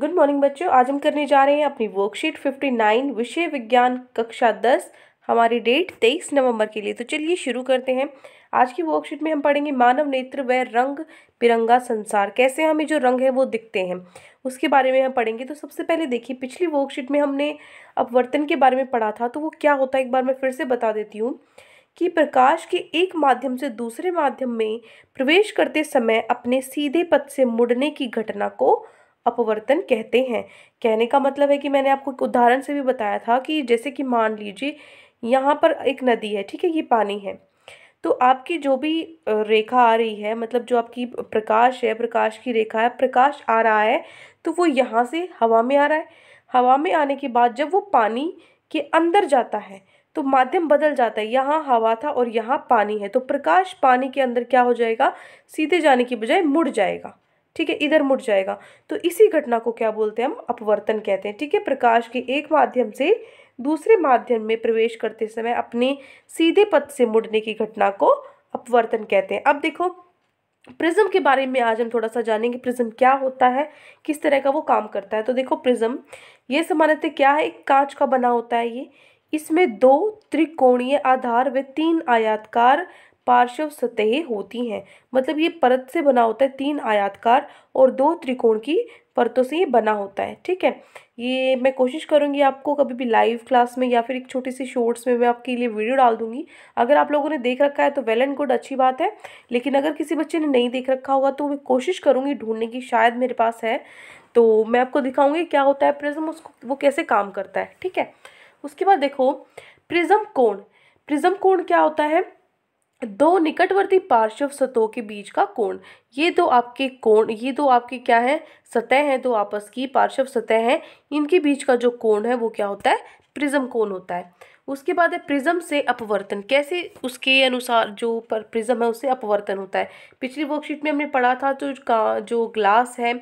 good morning बच्चों आज हम करने जा रहे हैं अपनी वर्कशीट फिफ्टी नाइन विषय विज्ञान कक्षा दस हमारी डेट तेईस नवंबर के लिए तो चलिए शुरू करते हैं आज की वर्कशीट में हम पढ़ेंगे मानव नेत्र व रंग बिरंगा संसार कैसे हमें जो रंग है वो दिखते हैं उसके बारे में हम पढ़ेंगे तो सबसे पहले देखिए पिछली वर्कशीट में हमने अपवर्तन के बारे में पढ़ा था तो वो क्या होता है एक बार मैं फिर से बता देती हूँ कि प्रकाश के एक माध्यम से दूसरे माध्यम में प्रवेश करते समय अपने सीधे पथ से मुड़ने की घटना को अपवर्तन कहते हैं कहने का मतलब है कि मैंने आपको एक उदाहरण से भी बताया था कि जैसे कि मान लीजिए यहाँ पर एक नदी है ठीक है ये पानी है तो आपकी जो भी रेखा आ रही है मतलब जो आपकी प्रकाश है प्रकाश की रेखा है प्रकाश आ रहा है तो वो यहाँ से हवा में आ रहा है हवा में आने के बाद जब वो पानी के अंदर जाता है तो माध्यम बदल जाता है यहाँ हवा था और यहाँ पानी है तो प्रकाश पानी के अंदर क्या हो जाएगा सीधे जाने की बजाय मुड़ जाएगा ठीक है इधर मुड़ जाएगा तो इसी घटना को क्या बोलते हैं हम अपवर्तन कहते हैं ठीक है प्रकाश के एक माध्यम से दूसरे माध्यम में प्रवेश करते समय अपने सीधे पथ से मुड़ने की घटना को अपवर्तन कहते हैं अब देखो प्रिज्म के बारे में आज हम थोड़ा सा जानेंगे प्रिज्म क्या होता है किस तरह का वो काम करता है तो देखो प्रिज्म ये सामान्यतः क्या है एक कांच का बना होता है ये इसमें दो त्रिकोणीय आधार व तीन आयातकार पार्श्व सतहें होती हैं मतलब ये परत से बना होता है तीन आयातकार और दो त्रिकोण की परतों से ये बना होता है ठीक है ये मैं कोशिश करूँगी आपको कभी भी लाइव क्लास में या फिर एक छोटी सी शॉर्ट्स में मैं आपके लिए वीडियो डाल दूँगी अगर आप लोगों ने देख रखा है तो वेल एंड गुड अच्छी बात है लेकिन अगर किसी बच्चे ने नहीं देख रखा होगा तो मैं कोशिश करूँगी ढूंढने की शायद मेरे पास है तो मैं आपको दिखाऊँगी क्या होता है प्रिज्म उसको वो कैसे काम करता है ठीक है उसके बाद देखो प्रिज्म कोण प्रिज्म कोण क्या होता है दो निकटवर्ती पार्श्व सतहों के बीच का कोण ये दो आपके कोण ये दो आपके क्या है सतह हैं दो आपस की पार्श्व सतह हैं इनके बीच का जो कोण है वो क्या होता है प्रिज्म कौन होता है उसके बाद है प्रिज्म से अपवर्तन कैसे उसके अनुसार जो पर प्रिज्म है उससे अपवर्तन होता है पिछली वर्कशीट में हमने पढ़ा था तो का जो ग्लास है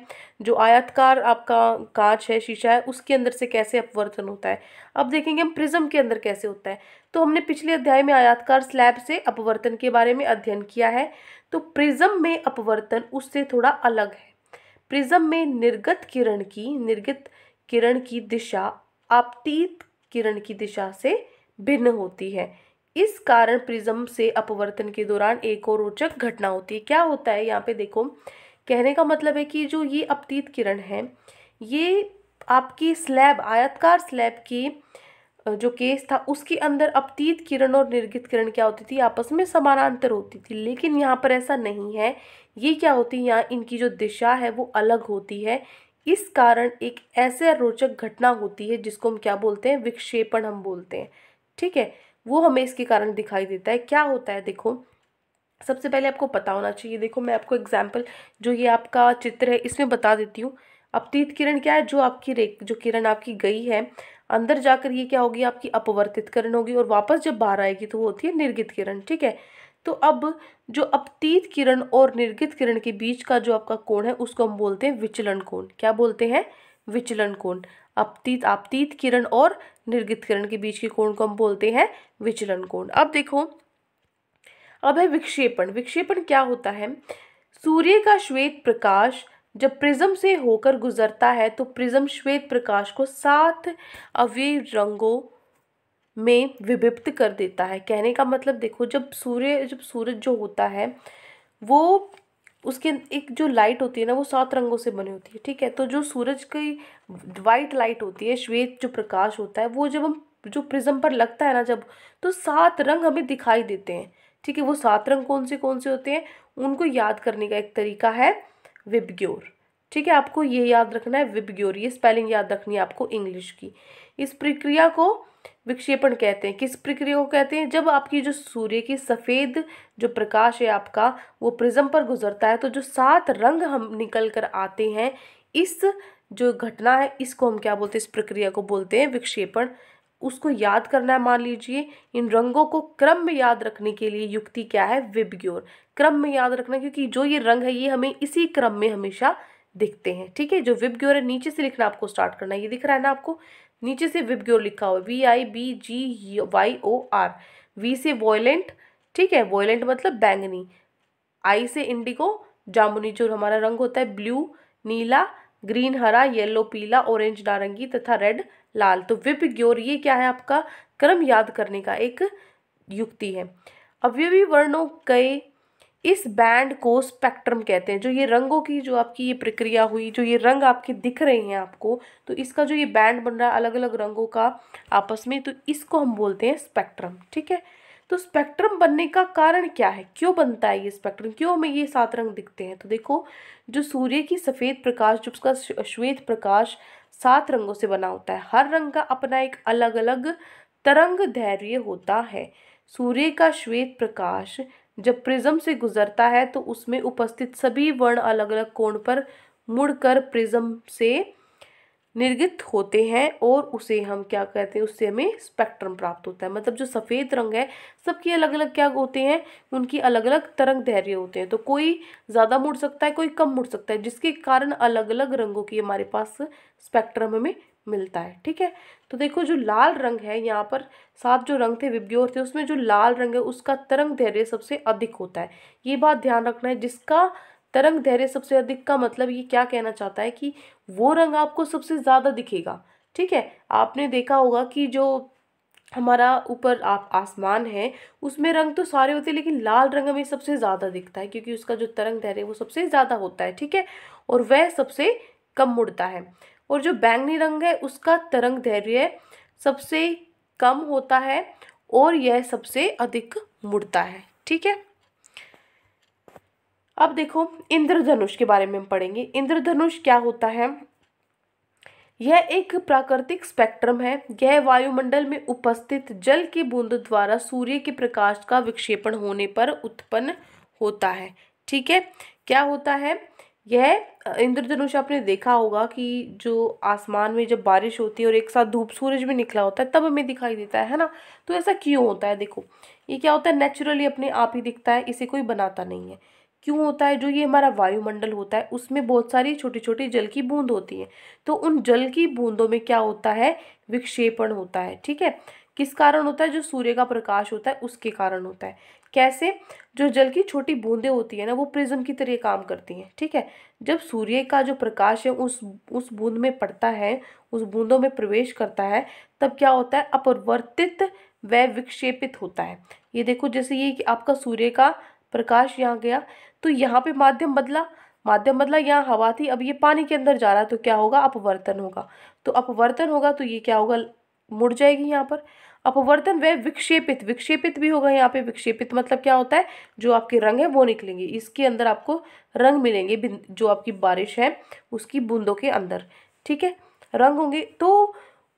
जो आयतकार आपका कांच है शीशा है उसके अंदर से कैसे अपवर्तन होता है अब देखेंगे हम प्रिज्म के अंदर कैसे होता है तो हमने पिछले अध्याय में आयातकार स्लैब से अपवर्तन के बारे में अध्ययन किया है तो प्रिज्म में अपवर्तन उससे थोड़ा अलग है प्रिज्म में निर्गत किरण की निर्गत किरण की दिशा आपतीत किरण की दिशा से भिन्न होती है इस कारण प्रिज्म से अपवर्तन के दौरान एक और रोचक घटना होती है क्या होता है यहाँ पे देखो कहने का मतलब है कि जो ये अपतीत किरण है ये आपकी स्लैब आयतकार स्लैब की जो केस था उसके अंदर अपतीत किरण और निर्गित किरण क्या होती थी आपस में समानांतर होती थी लेकिन यहाँ पर ऐसा नहीं है ये क्या होती है यहाँ इनकी जो दिशा है वो अलग होती है इस कारण एक ऐसे रोचक घटना होती है जिसको हम क्या बोलते हैं विक्षेपण हम बोलते हैं ठीक है वो हमें इसके कारण दिखाई देता है क्या होता है देखो सबसे पहले आपको पता होना चाहिए देखो मैं आपको एग्जाम्पल जो ये आपका चित्र है इसमें बता देती हूँ अब तीत किरण क्या है जो आपकी रेख जो किरण आपकी गई है अंदर जाकर ये क्या होगी आपकी अपवर्तित किरण होगी और वापस जब बाहर आएगी तो वो होती है निर्गित किरण ठीक है तो अब जो अपतीत किरण और निर्गित किरण के बीच का जो आपका कोण है उसको हम बोलते हैं विचलन कोण क्या बोलते हैं विचलन कोण अपतीत आपतीत किरण और निर्गित किरण के बीच के कोण को हम बोलते हैं विचलन कोण अब देखो अब है विक्षेपण विक्षेपण क्या होता है सूर्य का श्वेत प्रकाश जब प्रिज्म से होकर गुजरता है तो प्रिज्म श्वेत प्रकाश को सात अवय रंगों में विभिप्त कर देता है कहने का मतलब देखो जब सूर्य जब सूरज जो होता है वो उसके एक जो लाइट होती है ना वो सात रंगों से बनी होती है ठीक है तो जो सूरज की वाइट लाइट होती है श्वेत जो प्रकाश होता है वो जब हम जो प्रिज्म पर लगता है ना जब तो सात रंग हमें दिखाई देते हैं ठीक है वो सात रंग कौन से कौन से होते हैं उनको याद करने का एक तरीका है विबग्योर ठीक है आपको ये याद रखना है विबग्योर ये स्पेलिंग याद रखनी है आपको इंग्लिश की इस प्रक्रिया को विक्षेपण कहते हैं किस प्रक्रिया को कहते हैं जब आपकी जो सूर्य की सफ़ेद जो प्रकाश है आपका वो प्रिज्म पर गुजरता है तो जो सात रंग हम निकल कर आते हैं इस जो घटना है इसको हम क्या बोलते हैं इस प्रक्रिया को बोलते हैं विक्षेपण उसको याद करना है मान लीजिए इन रंगों को क्रम में याद रखने के लिए युक्ति क्या है विबग्योर क्रम में याद रखना क्योंकि जो ये रंग है ये हमें इसी क्रम में हमेशा दिखते हैं ठीक है जो विबग्योर है नीचे से लिखना आपको स्टार्ट करना है ये दिख रहा है ना आपको नीचे से विबग्योर लिखा हुआ V I B G Y O R वी से वॉयलेंट ठीक है वॉयलेंट मतलब बैंगनी आई से इंडिगो जामुनी जो हमारा रंग होता है ब्लू नीला ग्रीन हरा येलो पीला ऑरेंज नारंगी तथा रेड लाल तो विप ग्योर ये क्या है आपका क्रम याद करने का एक युक्ति है अवयवी वर्णों कई इस बैंड को स्पेक्ट्रम कहते हैं जो ये रंगों की जो आपकी ये प्रक्रिया हुई जो ये रंग आपके दिख रहे हैं आपको तो इसका जो ये बैंड बन रहा है अलग अलग रंगों का आपस में तो इसको हम बोलते हैं स्पेक्ट्रम ठीक है तो स्पेक्ट्रम बनने का कारण क्या है क्यों बनता है ये स्पेक्ट्रम क्यों हमें ये सात रंग दिखते हैं तो देखो जो सूर्य की सफ़ेद प्रकाश जो उसका श्वेत प्रकाश सात रंगों से बना होता है हर रंग का अपना एक अलग अलग तरंग धैर्य होता है सूर्य का श्वेत प्रकाश जब प्रिज्म से गुजरता है तो उसमें उपस्थित सभी वर्ण अलग अलग कोण पर मुड़कर प्रिज्म से निर्गित होते हैं और उसे हम क्या कहते हैं उससे हमें स्पेक्ट्रम प्राप्त होता है मतलब जो सफ़ेद रंग है सबके अलग अलग क्या होते हैं उनकी अलग अलग तरंग धैर्य होते हैं तो कोई ज़्यादा मुड़ सकता है कोई कम मुड़ सकता है जिसके कारण अलग अलग रंगों की हमारे पास स्पेक्ट्रम हमें मिलता है ठीक है तो देखो जो लाल रंग है यहाँ पर सात जो रंग थे विभ्योर थे उसमें जो लाल रंग है उसका तरंग धैर्य सबसे अधिक होता है ये बात ध्यान रखना है जिसका तरंग धैर्य सबसे अधिक का मतलब ये क्या कहना चाहता है कि वो रंग आपको सबसे ज़्यादा दिखेगा ठीक है आपने देखा होगा कि जो हमारा ऊपर आप आसमान है उसमें रंग तो सारे होते हैं लेकिन लाल रंग हमें सबसे ज़्यादा दिखता है क्योंकि उसका जो तरंग धैर्य वो सबसे ज़्यादा होता है ठीक है और वह सबसे कम मुड़ता है और जो बैंगनी रंग है उसका तरंग धैर्य सबसे कम होता है और यह सबसे अधिक मुड़ता है ठीक है अब देखो इंद्रधनुष के बारे में हम पढ़ेंगे इंद्रधनुष क्या होता है यह एक प्राकृतिक स्पेक्ट्रम है यह वायुमंडल में उपस्थित जल की बूंद द्वारा सूर्य के प्रकाश का विक्षेपण होने पर उत्पन्न होता है ठीक है क्या होता है यह इंद्रधनुष आपने देखा होगा कि जो आसमान में जब बारिश होती है और एक साथ धूप सूरज भी निकला होता है तब हमें दिखाई देता है ना तो ऐसा क्यों होता है देखो ये क्या होता है नेचुरली अपने आप ही दिखता है इसे कोई बनाता नहीं है क्यों होता है जो ये हमारा वायुमंडल होता है उसमें बहुत सारी छोटी छोटी जल की बूंद होती हैं तो उन जल की बूंदों में क्या होता है विक्षेपण होता है ठीक है किस कारण होता है जो सूर्य का प्रकाश होता है उसके कारण होता है कैसे जो जल की छोटी बूंदें होती है ना वो प्रिज्म की तरह काम करती हैं ठीक है जब सूर्य का जो प्रकाश है उस उस बूंद में पड़ता है उस बूंदों में प्रवेश करता है तब क्या होता है अपरिवर्तित व विक्षेपित होता है ये देखो जैसे ये कि आपका सूर्य का प्रकाश यहाँ गया तो यहाँ पे माध्यम बदला माध्यम बदला यहाँ हवा थी अब ये पानी के अंदर जा रहा है तो क्या होगा अपवर्तन होगा तो अपवर्तन होगा तो ये क्या होगा मुड़ जाएगी यहाँ पर अपवर्तन वह विक्षेपित विक्षेपित भी होगा यहाँ पे विक्षेपित मतलब क्या होता है जो आपके रंग है वो निकलेंगे इसके अंदर आपको रंग मिलेंगे जो आपकी बारिश है उसकी बूंदों के अंदर ठीक है रंग होंगे तो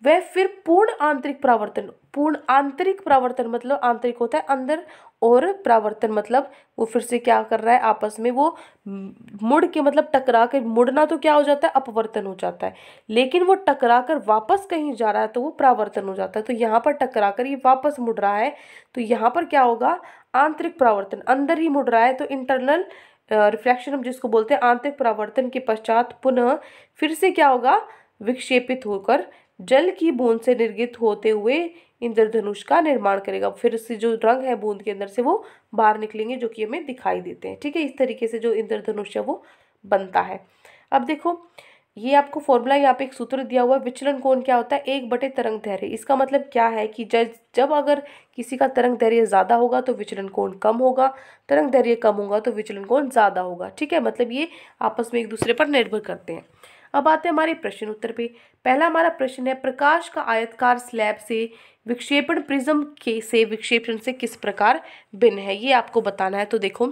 वह फिर पूर्ण आंतरिक प्रावर्तन पूर्ण आंतरिक प्रावर्तन मतलब आंतरिक होता है अंदर और प्रावर्तन मतलब वो फिर से क्या कर रहा है आपस में वो मुड़ के मतलब टकरा के मुड़ना तो क्या हो जाता है अपवर्तन हो जाता है लेकिन वो टकरा कर वापस कहीं जा रहा है तो वो प्रावर्तन हो जाता है तो यहाँ पर टकरा कर ये वापस मुड़ रहा है तो यहाँ पर क्या होगा आंतरिक प्रावर्तन अंदर ही मुड़ रहा है तो इंटरनल रिफ्लेक्शन हम जिसको बोलते हैं आंतरिक प्रावर्तन के पश्चात पुनः फिर से क्या होगा विक्षेपित होकर जल की बूंद से निर्गित होते हुए इंद्रधनुष का निर्माण करेगा फिर से जो रंग है बूंद के अंदर से वो बाहर निकलेंगे जो कि हमें दिखाई देते हैं ठीक है इस तरीके से जो इंद्रधनुष है वो बनता है अब देखो ये आपको फॉर्मूला यहाँ पे एक सूत्र दिया हुआ है विचलन कोण क्या होता है एक बटे तरंग धैर्य इसका मतलब क्या है कि जब जब अगर किसी का तरंग धैर्य ज़्यादा होगा तो विचलन कोण कम होगा तरंग धैर्य कम होगा तो विचलन कोण ज़्यादा होगा ठीक है मतलब ये आपस में एक दूसरे पर निर्भर करते हैं अब आते हैं हमारे प्रश्न उत्तर पे पहला हमारा प्रश्न है प्रकाश का आयतकार स्लैब से विक्षेपण प्रिज्म के से विक्षेपण से किस प्रकार भिन्न है ये आपको बताना है तो देखो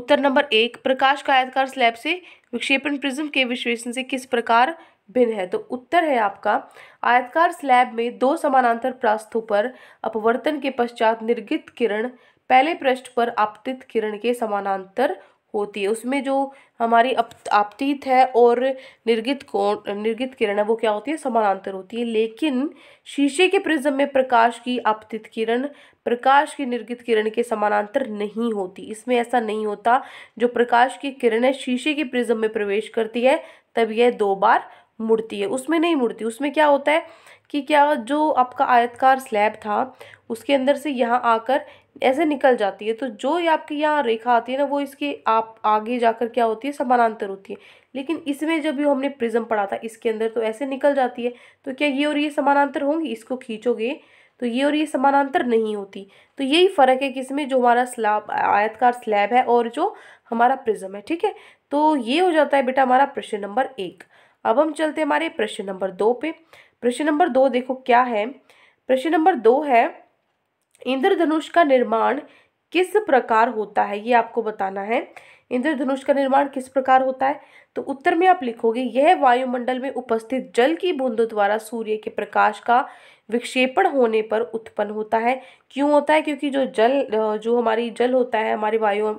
उत्तर नंबर एक प्रकाश का आयतकार स्लैब से विक्षेपण प्रिज्म के विश्लेषण से किस प्रकार भिन्न है तो उत्तर है आपका आयतकार स्लैब में दो समानांतर प्रास्थों पर अपवर्तन के पश्चात निर्गित किरण पहले पृष्ठ पर आपतित किरण के समानांतर होती है उसमें जो हमारी आपतीत है और निर्गित कोण निर्गित किरण है वो क्या होती है समानांतर होती है लेकिन शीशे के प्रिज्म में प्रकाश की आपतित किरण प्रकाश की निर्गित किरण के समानांतर नहीं होती इसमें ऐसा नहीं होता जो प्रकाश की किरण है शीशे के प्रिज्म में प्रवेश करती है तब यह दो बार मुड़ती है उसमें नहीं मुड़ती उसमें क्या होता है कि क्या जो आपका आयतकार स्लैब था उसके अंदर से यहाँ आकर ऐसे निकल जाती है तो जो ये आपकी यहाँ रेखा आती है ना वो इसके आप आगे जाकर क्या होती है समानांतर होती है लेकिन इसमें जब भी हमने प्रिज्म पढ़ा था इसके अंदर तो ऐसे निकल जाती है तो क्या ये और ये समानांतर होंगी इसको खींचोगे तो ये और ये समानांतर नहीं होती तो यही फ़र्क है कि इसमें जो हमारा स्लैब आयतकार स्लैब है और जो हमारा प्रिज्म है ठीक है तो ये हो जाता है बेटा हमारा प्रश्न नंबर एक अब हम चलते हैं हमारे प्रश्न नंबर दो पे प्रश्न नंबर दो देखो क्या है प्रश्न नंबर दो है इंद्रधनुष का निर्माण किस प्रकार होता है ये आपको बताना है इंद्रधनुष का निर्माण किस प्रकार होता है तो उत्तर में आप लिखोगे यह वायुमंडल में उपस्थित जल की बूंदों द्वारा सूर्य के प्रकाश का विक्षेपण होने पर उत्पन्न होता है क्यों होता है क्योंकि जो जल जो हमारी जल होता है हमारे वायु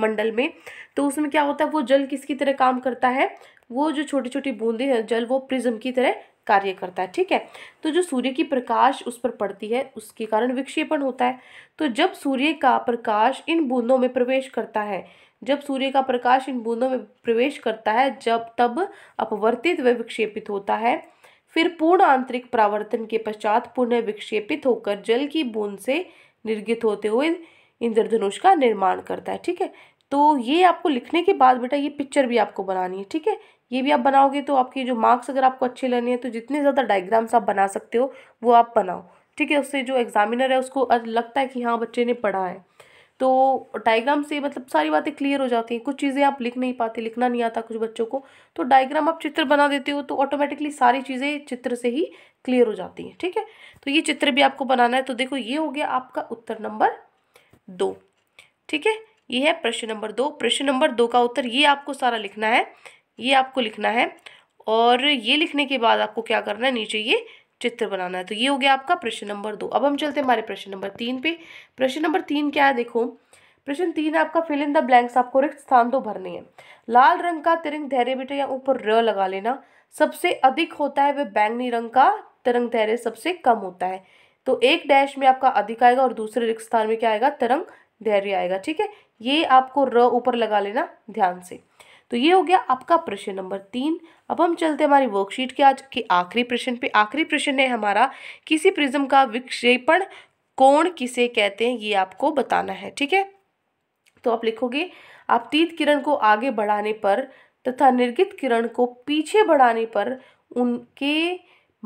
मंडल में तो उसमें क्या होता है वो जल किसकी तरह काम करता है वो जो छोटी छोटी बूंदें हैं जल वो प्रिज्म की तरह कार्य करता है ठीक है तो जो सूर्य की प्रकाश उस पर पड़ती है उसके कारण विक्षेपण होता है तो जब सूर्य का प्रकाश इन बूंदों में प्रवेश करता है जब सूर्य का प्रकाश इन बूंदों में प्रवेश करता है जब तब अपवर्तित व विक्षेपित होता है फिर पूर्ण आंतरिक प्रावर्तन के पश्चात पुनः विक्षेपित होकर जल की बूंद से निर्गित होते हुए इंद्रधनुष का निर्माण करता है ठीक है तो ये आपको लिखने के बाद बेटा ये पिक्चर भी आपको बनानी है ठीक है ये भी आप बनाओगे तो आपके जो मार्क्स अगर आपको अच्छे लेने हैं तो जितने ज़्यादा डायग्राम्स आप बना सकते हो वो आप बनाओ ठीक है उससे जो एग्जामिनर है उसको लगता है कि हाँ बच्चे ने पढ़ा है तो डायग्राम से मतलब सारी बातें क्लियर हो जाती हैं कुछ चीज़ें आप लिख नहीं पाते लिखना नहीं आता कुछ बच्चों को तो डायग्राम आप चित्र बना देते हो तो ऑटोमेटिकली सारी चीज़ें चित्र से ही क्लियर हो जाती हैं ठीक है तो ये चित्र भी आपको बनाना है तो देखो ये हो गया आपका उत्तर नंबर दो ठीक है ये है प्रश्न नंबर दो प्रश्न नंबर दो का उत्तर ये आपको सारा लिखना है ये आपको लिखना है और ये लिखने के बाद आपको क्या करना है नीचे ये चित्र बनाना है तो ये हो गया आपका प्रश्न नंबर दो अब हम चलते हैं हमारे प्रश्न नंबर तीन पे प्रश्न नंबर तीन क्या है देखो प्रश्न तीन आपका फिल इन द ब्लैंक्स आपको रिक्त स्थान तो भरने हैं लाल रंग का तिरंग धैर्य बेटे या ऊपर र लगा लेना सबसे अधिक होता है वह बैंगनी रंग का तिरंग धैर्य सबसे कम होता है तो एक डैश में आपका अधिक आएगा और दूसरे रिक्त स्थान में क्या आएगा तिरंग धैर्य आएगा ठीक है ये आपको र ऊपर लगा लेना ध्यान से तो ये हो गया आपका प्रश्न नंबर तीन अब हम चलते हमारी वर्कशीट के आज के आखिरी प्रश्न पे आखिरी प्रश्न है हमारा किसी प्रिज्म का विक्षेपण कोण किसे कहते हैं ये आपको बताना है ठीक है तो आप लिखोगे आपतीत किरण को आगे बढ़ाने पर तथा निर्गित किरण को पीछे बढ़ाने पर उनके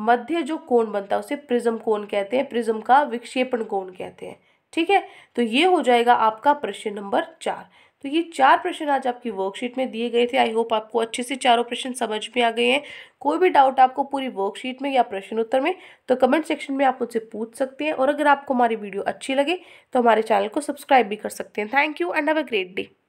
मध्य जो कोण बनता है उसे प्रिज्म कोण कहते हैं प्रिज्म का विक्षेपण कोण कहते हैं ठीक है तो ये हो जाएगा आपका प्रश्न नंबर चार तो ये चार प्रश्न आज आपकी वर्कशीट में दिए गए थे आई होप आपको अच्छे से चारों प्रश्न समझ में आ गए हैं कोई भी डाउट आपको पूरी वर्कशीट में या प्रश्न उत्तर में तो कमेंट सेक्शन में आप मुझसे पूछ सकते हैं और अगर आपको हमारी वीडियो अच्छी लगे तो हमारे चैनल को सब्सक्राइब भी कर सकते हैं thank you and have a great day